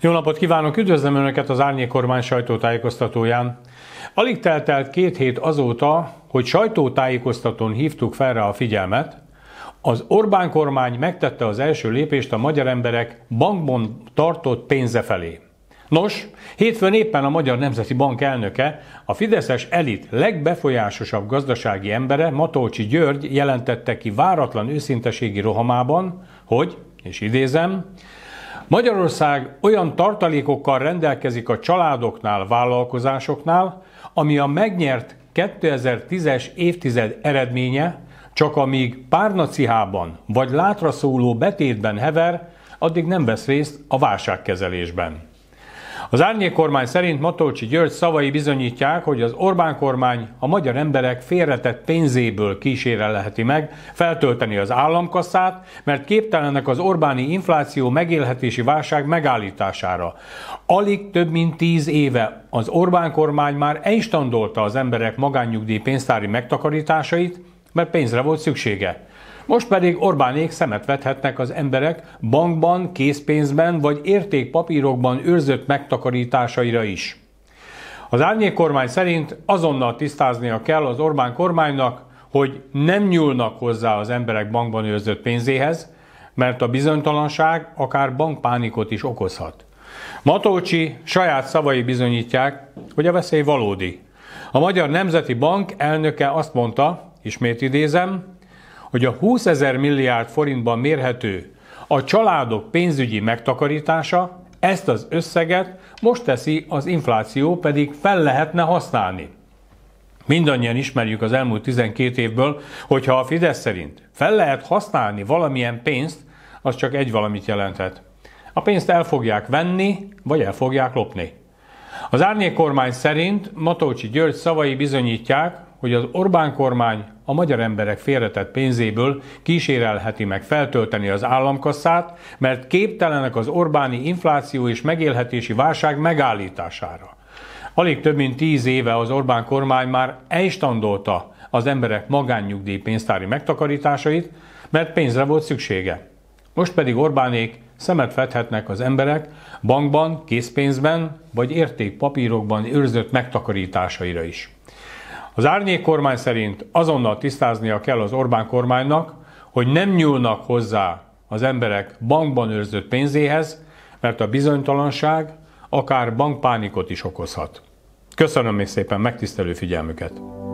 Jó napot kívánok, üdvözlöm Önöket az Árnyék kormány sajtótájékoztatóján. Alig telt el két hét azóta, hogy sajtótájékoztatón hívtuk fel rá a figyelmet, az Orbán kormány megtette az első lépést a magyar emberek bankban tartott pénze felé. Nos, hétfőn éppen a Magyar Nemzeti Bank elnöke, a Fideszes elit legbefolyásosabb gazdasági embere Matolcsi György jelentette ki váratlan őszinteségi rohamában, hogy, és idézem, Magyarország olyan tartalékokkal rendelkezik a családoknál, vállalkozásoknál, ami a megnyert 2010-es évtized eredménye, csak amíg párnacihában vagy látraszóló betétben hever, addig nem vesz részt a válságkezelésben. Az árnyék kormány szerint Matolcsi György szavai bizonyítják, hogy az Orbán kormány a magyar emberek félretett pénzéből leheti meg feltölteni az államkasszát, mert képtelenek az Orbáni infláció megélhetési válság megállítására. Alig több mint tíz éve az Orbán kormány már elstandolta az emberek magánnyugdíj pénztári megtakarításait, mert pénzre volt szüksége. Most pedig Orbánék szemet vethetnek az emberek bankban, készpénzben vagy értékpapírokban őrzött megtakarításaira is. Az árnyék kormány szerint azonnal tisztáznia kell az Orbán kormánynak, hogy nem nyúlnak hozzá az emberek bankban őrzött pénzéhez, mert a bizonytalanság akár bankpánikot is okozhat. Matolcsi saját szavai bizonyítják, hogy a veszély valódi. A Magyar Nemzeti Bank elnöke azt mondta, ismét idézem, hogy a 20 ezer milliárd forintban mérhető a családok pénzügyi megtakarítása ezt az összeget most teszi, az infláció pedig fel lehetne használni. Mindannyian ismerjük az elmúlt 12 évből, hogyha a Fidesz szerint fel lehet használni valamilyen pénzt, az csak egy valamit jelenthet. A pénzt el fogják venni, vagy el fogják lopni. Az árnyék kormány szerint Matócsi György szavai bizonyítják, hogy az Orbán kormány a magyar emberek félretett pénzéből kísérelheti meg feltölteni az államkasszát, mert képtelenek az Orbáni infláció és megélhetési válság megállítására. Alig több mint tíz éve az Orbán kormány már elstandolta az emberek magánnyugdíj pénztári megtakarításait, mert pénzre volt szüksége. Most pedig Orbánék szemet fedhetnek az emberek bankban, készpénzben vagy értékpapírokban őrzött megtakarításaira is. Az árnyék kormány szerint azonnal tisztáznia kell az Orbán kormánynak, hogy nem nyúlnak hozzá az emberek bankban őrzött pénzéhez, mert a bizonytalanság akár bankpánikot is okozhat. Köszönöm még szépen megtisztelő figyelmüket!